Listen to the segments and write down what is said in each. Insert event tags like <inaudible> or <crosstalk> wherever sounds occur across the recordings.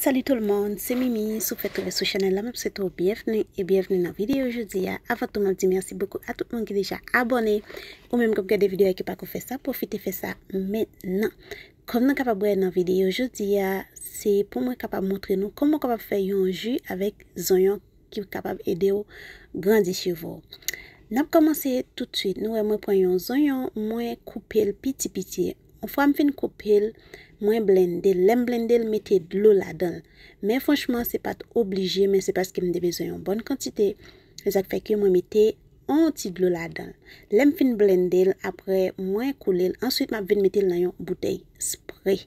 Salut tout le monde, c'est Mimi, sou fètevè sou chanel, la mèm sè tou, biè fnè, e biè fnè nan videyo joudia Avant tout le monde, di merci beaucoup à tout le monde qui déjà abonné Ou mèm kèp gè de videyo yè kèp akou fè sa, profite fè sa mènen Kòm nan kèp ap wè nan videyo joudia, c'est pou mè kèp ap montré nou kòm mè kèp ap fè yon jus avèk zonyon kèp kap ap edè ou grandit chè vò Nèp kòmansè tout tuit, nou mè mè prè yon zonyon mè koupèl piti piti On fè am fè yon koupèl Mwen blendel, lèm blendel metè d'lou la dèl. Mè fòchman, se pat oblijè, mè se paskè mè de bezè yon bonn kantite. Fèzak fèkè mwen metè an ti d'lou la dèl. Lèm fin blendel, apre mwen koulèl, answèt mwen vin metè lè nan yon bouteil sprey.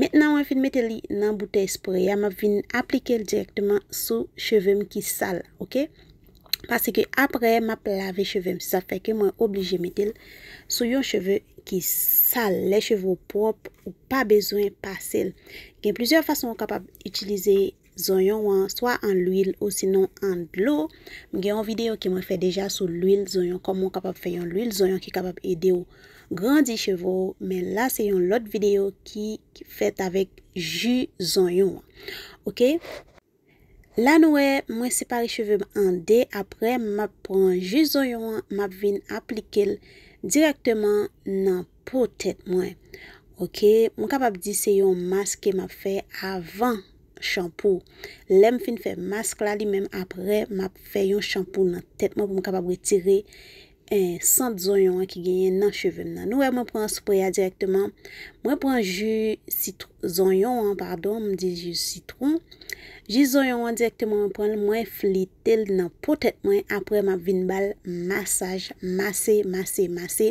Mètnan mwen fin metè li nan bouteil sprey, mwen vin aplike lè direktman sou cheve m ki sal, ok? Fèzak fèkè apre mwen lave cheve m, sa fèkè mwen oblijè metè lè sou yon cheve m, ki sal lè chevò prop ou pa bezwen pasel. Gen plizèr fason ou kapab itilize zonyon wan, swa an l'ouil ou sinon an d'lò. Gen an videyo ki mwen fè deja sou l'ouil zonyon, kom mwen kapab fè yon l'ouil zonyon ki kapab edè ou grandi chevò ou, men la se yon lot videyo ki fèt avèk ju zonyon. Ok? La nouè, mwen separe chevèm an de, apre mwen pran ju zonyon, mwen vèn aplike l, direktman nan pou tèt mwen. Ok, mwen kapap di se yon mask ke map fe avan shampou. Lem fin fe mask la li men apre map fe yon shampou nan tèt mwen pou mwen kapap retire e sant zon yon an ki genyen nan cheven nan. Nou e mwen pran sou priya direktman, mwen pran ju zon yon an, pardon, mwen di ju citron, ju zon yon an direktman mwen pran, mwen flite l nan potet mwen, apre mwen vin bal, masaj, masay, masay, masay,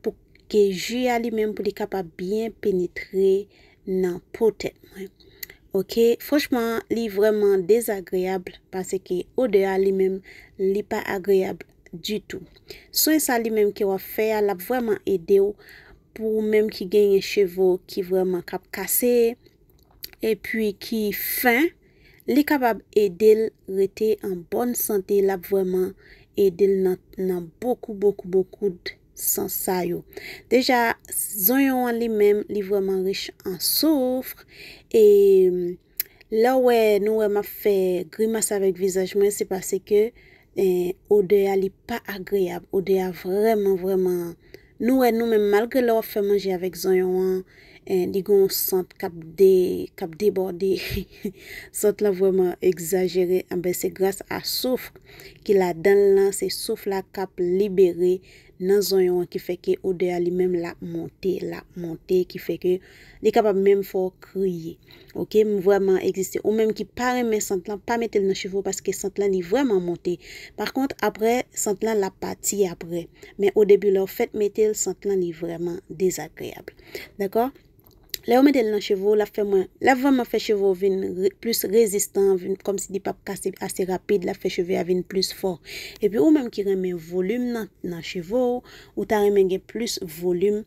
pou ke ju ya li menm pou li kapa biyen penetre nan potet mwen. Ok, fwanchman, li vreman desagreabl, pase ke odea li menm li pa agreabl, Du tou. Sou yon e sa li menm ki wap fè. La ap vwèman edè ou. Pou menm ki genye chevo. Ki vwèman kap kase. E pwi ki fin. Li kabab edè l. Rete an bon sante. La ap vwèman edè l nan. Nan boku boku boku. San sa yo. Deja zon yon an li menm. Li vwèman riche an souf. E la wè. Nou wèman fè grimasa vwèk vizajmen. Se pase ke. E Ode a li pa agriyab Ode a vreman vreman Nou e nou men malke la ou fe manje avek zanyon Digon e, sante kap deborde <laughs> Sante la vreman exagere Ambe se grase a souf Ki la dan lan se souf la kap liberi qui fait que au lui même la montée la montée qui fait que les capables même faut crier ok vraiment existent ou même qui parle mais sans pas mettre le cheveux parce que sans plan est vraiment monté par contre après sentant la partie après mais au début leur fait mettre le centre plan vraiment désagréable d'accord La ou metel nan chevou, la fè mwen, la vè mwen fè chevou vin plus rezistant, vin kom si di pap kase ase rapide, la fè chevou ya vin plus fort. E pi ou mèm ki remen volume nan chevou, ou ta remen gen plus volume,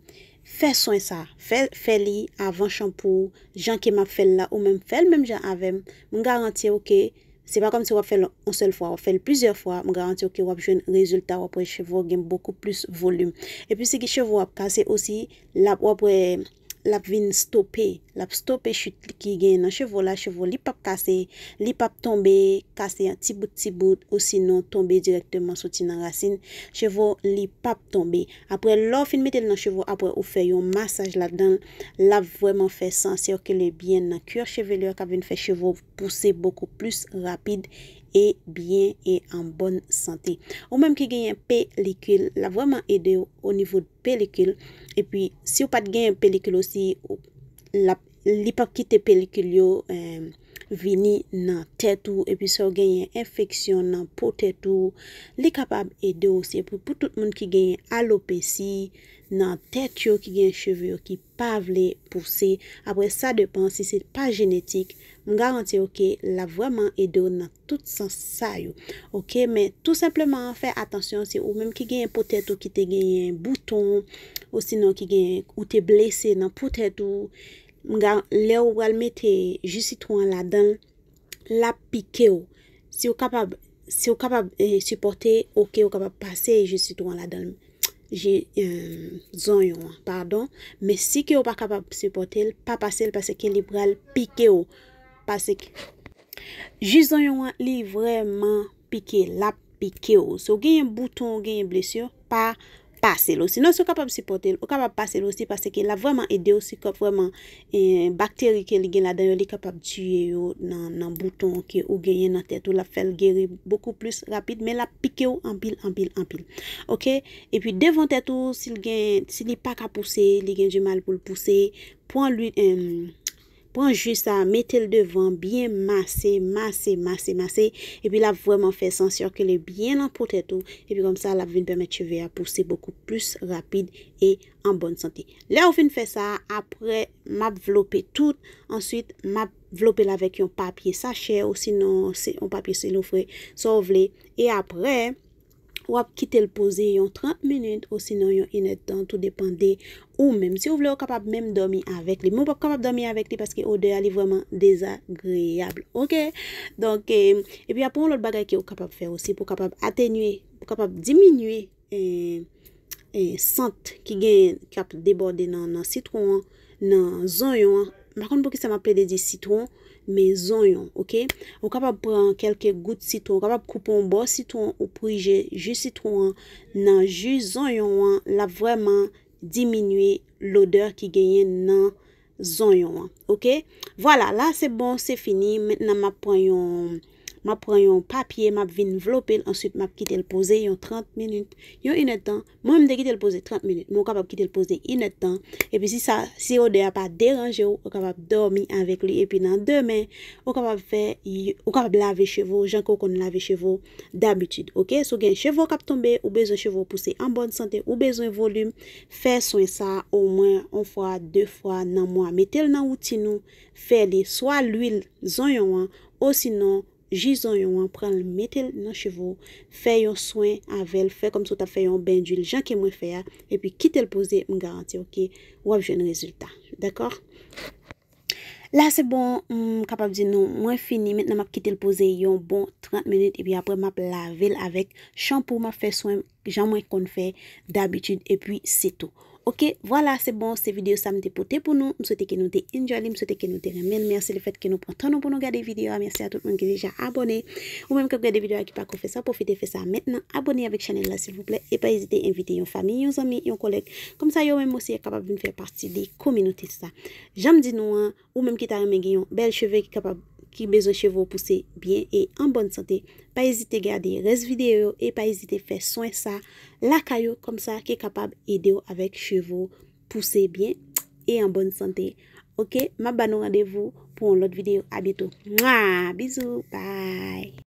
fè son sa, fè li avan chanpou, jan ki mwen fè l la ou mèm fè l mèm jan avèm, mwen garanti yo ke, se pa kom se wap fè l onsel fwa, wap fè l pizèr fwa, mwen garanti yo ke wap jwen rezultat wap wèm chevou gen beaucoup plus volume. E pi se ki chevou wap kase osi, wap wèm, l ap vin stope, l ap stope chute ki gen nan chevo la, chevo li pap kase, li pap tombe, kase yon tibout tibout, ou sinon tombe direktman soti nan rasin, chevo li pap tombe. Apre lor fin metel nan chevo apre ou fe yon masaj la den, l ap vweman fe sanse yo ke li bien nan kyor cheve lor, ka vin fe chevo puse boko plus rapide, e byen e an bon sante ou mem ki genye pelikil la vwa man ede yo o nivou pelikil e pi si ou pat genye pelikil osi li pakite pelikil yo euh, vini nan tetou e pi so genye infeksyon nan potetou li kapab ede yo osi pou tout moun ki genye alopesi nan tet yo ki gen cheve yo ki pa vle pou se. Apre sa depan, si se pa genetik, m garanti yo ke la vwaman edo nan tout sens sa yo. Ok, men tout simplement, fè atensyon si ou menm ki gen potet ou ki te gen bouton, ou sinon ki gen ou te blese nan potet ou, m garanti, le ou walme te jisitouan la dan, la pike yo. Si ou kapab, si ou kapab eh, supporte, ok, ou kapab pase jisitouan la dan m. Je euh, zanyou an, pardon. Me si ki ou pa kapap sepote el, pa pase el pase ki li pral pike ou. Pase ki... Je zanyou an, li vreman pike, lap pike ou. So genye bouton, genye blesyo, pa... pase lo. Sinon sou kapab sipote lo, ou kapab pase lo osi pase ke la vwaman ede osi kap vwaman eh, bakteri ke li gen la dayo li kapab djye yo nan bouton ke ou genye nan tete ou la fel geri beaucoup plus rapide. Me la pike yo anpil, anpil, anpil. Ok? E pi devon tete ou si li gen, si ni pa ka pousse, li gen jemal pou l'pousse, pon luyen euh, pran jist a metel devan, bien masse, masse, masse, masse, epi la vwèman fè sensyor ke li bien an poteto, epi kom sa la vwèman pwèman cheve a pwose boku plus rapide e an bon sante. Le oufèn fè sa, apre, map vlopè tout, answit, map vlopè la vek yon papye sa chè, ou sinon, papye se nou fwe, so vle, epi apre, Ou ap kite l pose yon 30 minute ou sinon yon 1 etant ou depande ou menm. Si ou vle ou kapap menm domi avek li. Menm ou pa kapap domi avek li paske ode ali vreman desagreable. Ok? Donk e, eh, epi apon l ot bagay ki ou kapap fey osi pou kapap atenye, pou kapap diminye eh, eh, en sant ki gen kap deborde nan citron, nan zon yon an. Par kon pou ki se ma ple de di sitron, me zon yon, ok? Ou kapap pren kelke gout sitron, kapap koupon bo sitron ou pou ije ju sitron nan ju zon yon, la vweman diminwe lodeur ki genyen nan zon yon, ok? Vwela, la se bon, se fini, menna ma pren yon... map pran yon papye, map vin vlopil, answit map kite l pose yon 30 minute, yon inetan, moun mde kite l pose 30 minute, moun kapap kite l pose inetan, epi si sa, si yon dey apap deranje ou, wakapap dormi avek li, epi nan demen, wakapap fe, wakapap lave chevo, janko kon lave chevo, dabitid, ok, sou gen chevo kap tombe, ou bezon chevo puse en bon sante, ou bezon volum, fe son sa, ou mwen, ou fwa, de fwa, nan mwen, metel nan wouti nou, fe li, swa l uil zon yon an, ou sinon, jizan yon, pran l metel nan chevo fe yon soen avel fe kom so ta fe yon bendu, l jan ke mwen fe epi kite l pose m garanti wap jen rezultat, d'akor la se bon m kapap di nou, mwen fini metna m ap kite l pose yon bon 30 menit epi apre m ap lavel avek shampou m ap fe soen jan mwen kon fe d'abitud, epi se tou Ok, voilà, c'est bon, Cette vidéo ça me dépoté pour nous. Je souhaite que nous te je souhaite que nous te Merci le fait que nous prenons pour nous regarder vidéos, Merci à tout le monde qui est déjà abonné. Ou même que vous regardez vidéos qui pas fait ça, profitez de ça maintenant. Abonnez avec chaîne là, s'il vous plaît. Et pas hésiter à inviter une famille, vos amis, vos collègue. Comme ça, vous même aussi capable de faire partie des communautés. ça. J'aime dire, nous, hein. ou même qui t'a belle un bel cheveux qui est capable qui besoin chevaux pousser bien et en bonne santé. Pas hésiter à garder reste vidéo et pas hésiter à faire soin ça la caillou comme ça qui est capable d'aider avec chevaux pousser bien et en bonne santé. OK, ma banon rendez-vous pour autre vidéo. À bientôt. moi bisous, bye.